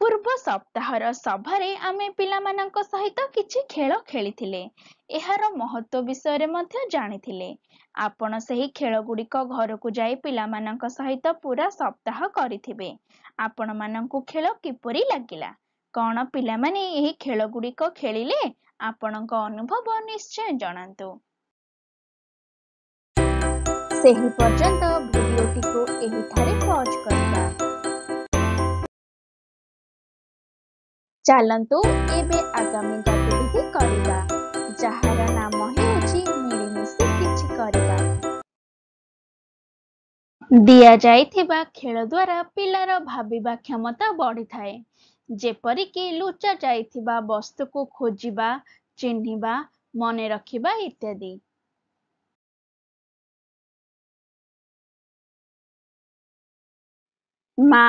ପୂର୍ବ ସପ୍ତାହର ସଭାରେ ଆମେ ପିଲାମାନଙ୍କ ସହିତ କିଛି ଖେଳ ଖେଳିଥିଲେ ଏହାର ମହତ୍ଵ ବିଷୟରେ ମଧ୍ୟ ଜାଣିଥିଲେ ଆପଣ ସେହି ଖେଳଗୁଡ଼ିକ ଘରକୁ ଯାଇ ପିଲାମାନଙ୍କ ସହିତ ପୁରା ସପ୍ତାହ କରିଥିବେ ଆପଣମାନଙ୍କୁ ଖେଳ କିପରି ଲାଗିଲା କ'ଣ ପିଲାମାନେ ଏହି ଖେଳ ଗୁଡ଼ିକ ଖେଳିଲେ ଆପଣଙ୍କ ଅନୁଭବ ନିଶ୍ଚୟ ଜଣାନ୍ତୁ ସେହି ପର୍ଯ୍ୟନ୍ତ ଭିଡ଼ିଓଟିକୁ ଏହିଠାରେ ଚାଲନ୍ତୁ ଏବେ ଆଗାମୀ ଗତିବିଧି କରିବା ଯାହାର ନାମ ହେଉଛି ମିଳିମିଶି କିଛି କରିବା ଦିଆଯାଇଥିବା ଖେଳ ଦ୍ୱାରା ପିଲାର ଭାବିବା କ୍ଷମତା ବଢିଥାଏ ଯେପରିକି ଲୁଚା ଯାଇଥିବା ବସ୍ତୁକୁ ଖୋଜିବା ଚିହ୍ନିବା ମନେ ରଖିବା ଇତ୍ୟାଦି ମା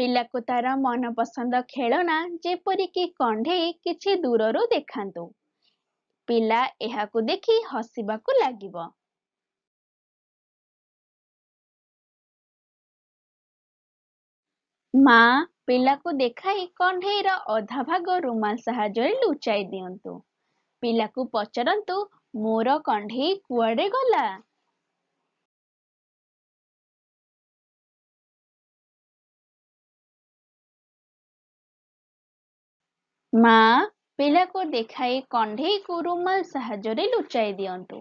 ପିଲାକୁ ତାର ମନ ପସନ୍ଦ ଖେଳନା ଯେପରିକି କଣ୍ଢେଇ କିଛି ଦୂରରୁ ଦେଖାନ୍ତୁ ପିଲା ଏହାକୁ ଦେଖି ହସିବାକୁ ଲାଗିବ ମା ପିଲାକୁ ଦେଖାଇ କଣ୍ଢେଇର ଅଧା ଭାଗ ରୁମାଲ ସାହାଯ୍ୟରେ ଲୁଚାଇ ଦିଅନ୍ତୁ ପିଲାକୁ ପଚାରନ୍ତୁ ମୋର କଣ୍ଢେଇ କୁଆଡେ ଗଲା ମା ପିଲାକୁ ଦେଖାଇ କଣ୍ଢେଇକୁ ରୁମାଲ ସାହାଯ୍ୟରେ ଲୁଚାଇ ଦିଅନ୍ତୁ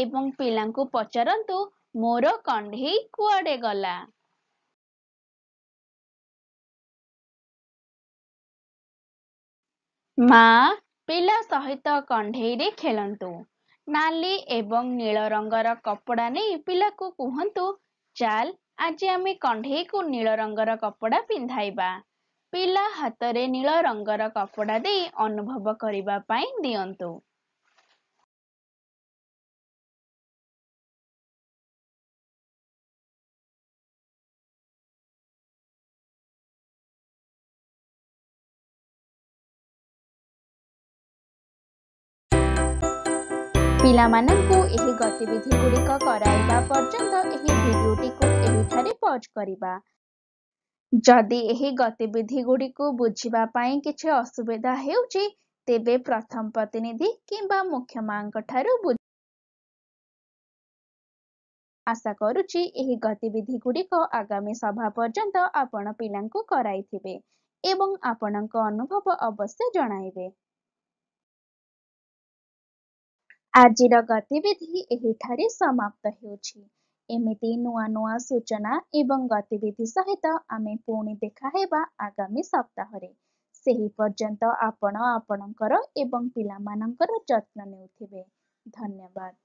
ଏବଂ ପିଲାଙ୍କୁ ପଚାରନ୍ତୁ ମୋର କଣ୍ଢେଇ କୁଆଡ଼େ ଗଲା ମା ପିଲା ସହିତ କଣ୍ଢେଇରେ ଖେଳନ୍ତୁ ନାଲି ଏବଂ ନୀଳ ରଙ୍ଗର କପଡ଼ା ନେଇ ପିଲାକୁ କୁହନ୍ତୁ ଚାଲ ଆଜି ଆମେ କଣ୍ଢେଇକୁ ନୀଳ ରଙ୍ଗର କପଡ଼ା ପିନ୍ଧାଇବା ପିଲା ହାତରେ ନୀଳ ରଙ୍ଗର କପଡ଼ା ଦେଇ ଅନୁଭବ କରିବା ପାଇଁ ଦିଅନ୍ତୁ ପିଲାମାନଙ୍କୁ ଏହି ଗତିବିଧି ଗୁଡ଼ିକ କରାଇବା ପର୍ଯ୍ୟନ୍ତ ଏହି ଭିଡ଼ିଓଟିକୁ ଏହିଠାରେ ପଜ୍ କରିବା ଯଦି ଏହି ଗତିବିଧି ଗୁଡ଼ିକୁ ବୁଝିବା ପାଇଁ କିଛି ଅସୁବିଧା ହେଉଛି ତେବେ ପ୍ରଥମ ପ୍ରତିନିଧି କିମ୍ବା ମୁଖ୍ୟ ମାଙ୍କ ଠାରୁ ଆଶା କରୁଛି ଏହି ଗତିବିଧି ଗୁଡିକ ଆଗାମୀ ସଭା ପର୍ଯ୍ୟନ୍ତ ଆପଣ ପିଲାଙ୍କୁ କରାଇଥିବେ ଏବଂ ଆପଣଙ୍କ ଅନୁଭବ ଅବଶ୍ୟ ଜଣାଇବେ ଆଜିର ଗତିବିଧି ଏହିଠାରେ ସମାପ୍ତ ହେଉଛି ଏମିତି ନୂଆ ନୂଆ ସୂଚନା ଏବଂ ଗତିବିଧି ସହିତ ଆମେ ପୁଣି ଦେଖା ହେବା ଆଗାମୀ ସପ୍ତାହରେ ସେହି ପର୍ଯ୍ୟନ୍ତ ଆପଣ ଆପଣଙ୍କର ଏବଂ ପିଲାମାନଙ୍କର ଯତ୍ନ ନେଉଥିବେ ଧନ୍ୟବାଦ